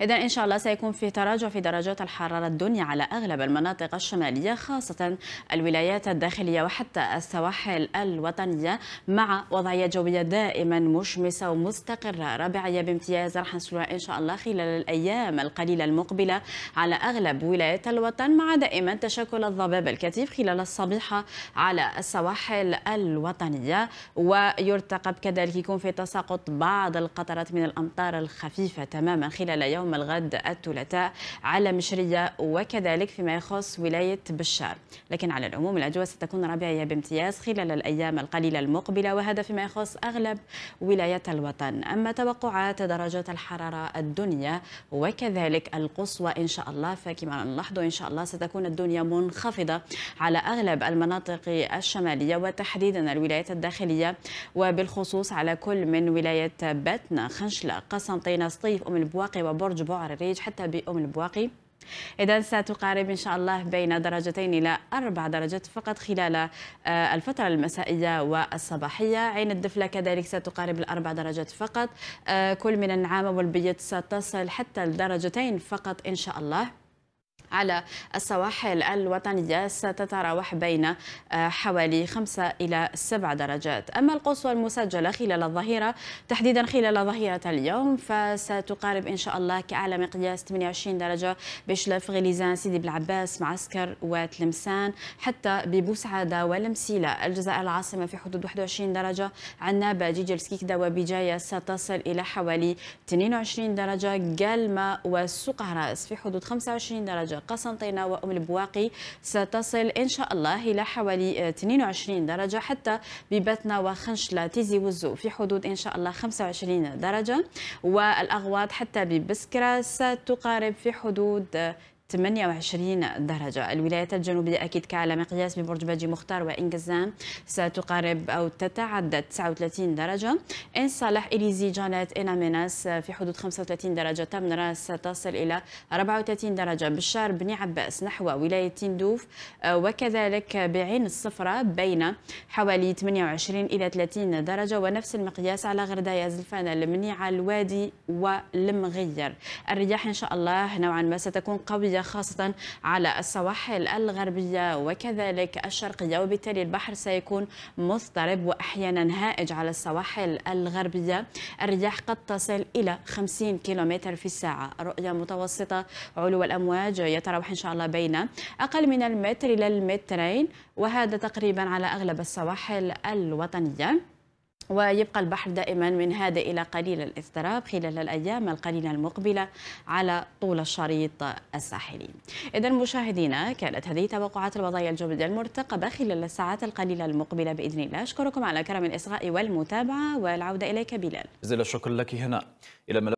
إذا إن شاء الله سيكون في تراجع في درجات الحرارة الدنيا على أغلب المناطق الشمالية خاصة الولايات الداخلية وحتى السواحل الوطنية مع وضعية جوية دائما مشمسة ومستقرة ربيعية بامتياز راح نسلوها إن شاء الله خلال الأيام القليلة المقبلة على أغلب ولايات الوطن مع دائما تشكل الضباب الكثيف خلال الصبيحة على السواحل الوطنية ويرتقب كذلك يكون في تساقط بعض القطرات من الأمطار الخفيفة تماما خلال يوم يوم الغد الثلاثاء على مشرية وكذلك فيما يخص ولاية بشار لكن على العموم الأجواء ستكون ربيعية بامتياز خلال الأيام القليلة المقبلة وهذا فيما يخص أغلب ولايات الوطن أما توقعات درجات الحرارة الدنيا وكذلك القصوى إن شاء الله فكما نلاحظ إن شاء الله ستكون الدنيا منخفضة على أغلب المناطق الشمالية وتحديدا الولايات الداخلية وبالخصوص على كل من ولاية باتنا خنشلة قسنطينة سطيف أم البواقي وبرج جبوع الريج حتى بأم البواقي إذا ستقارب إن شاء الله بين درجتين إلى أربع درجات فقط خلال آه، الفترة المسائية والصباحية عين الدفلة كذلك ستقارب الأربع درجات فقط آه، كل من النعامة والبيض ستصل حتى لدرجتين فقط إن شاء الله على السواحل الوطنية ستتراوح بين آه، حوالي 5 إلى 7 درجات أما القصوى المسجلة خلال الظهيرة تحديدا خلال ظهيرة اليوم فستقارب إن شاء الله كأعلى مقياس 28 درجة بشلف غليزان سيدي بالعباس معسكر وتلمسان حتى ببوسعادة ولمسيلة الجزائر العاصمة في حدود 21 درجة عنابة سكيكدا وبجاية ستصل إلى حوالي 22 درجة قلمة والسقراس في حدود 25 درجة إنتاج قسنطينة وأم البواقي ستصل إن شاء الله إلى حوالي 22 آه، درجة حتى ببتنا وخنشلة تيزي وزو في حدود إن شاء الله 25 درجة والأغواط حتى ببسكرة ستقارب في حدود 28 درجة الولايات الجنوبية أكيد كعلى مقياس ببرج باجي مختار وإن ستقارب أو تتعدى 39 درجة إن صالح إليزي جانات إن أميناس آه، في حدود 35 درجة تمنراس ستصل إلى 34 درجة بشار بن عباس نحو ولاية تندوف آه، وكذلك بعين الصفرة بين حوالي 28 إلى 30 درجة ونفس المقياس على غردايا زلفانة المنيعة الوادي والمغير الرياح إن شاء الله نوعا ما ستكون قوية الجوية خاصة على السواحل الغربية وكذلك الشرقية وبالتالي البحر سيكون مضطرب وأحيانا هائج على السواحل الغربية الرياح قد تصل إلى 50 كيلومتر في الساعة رؤية متوسطة علو الأمواج يتراوح إن شاء الله بين أقل من المتر إلى المترين وهذا تقريبا على أغلب السواحل الوطنية ويبقى البحر دائما من هادئ إلى قليل الاضطراب خلال الأيام القليلة المقبلة على طول الشريط الساحلي إذا مشاهدينا كانت هذه توقعات الوضعية الجمدية المرتقبة خلال الساعات القليلة المقبلة بإذن الله أشكركم على كرم الإصغاء والمتابعة والعودة إليك بلال جزيل الشكر لك هنا إلى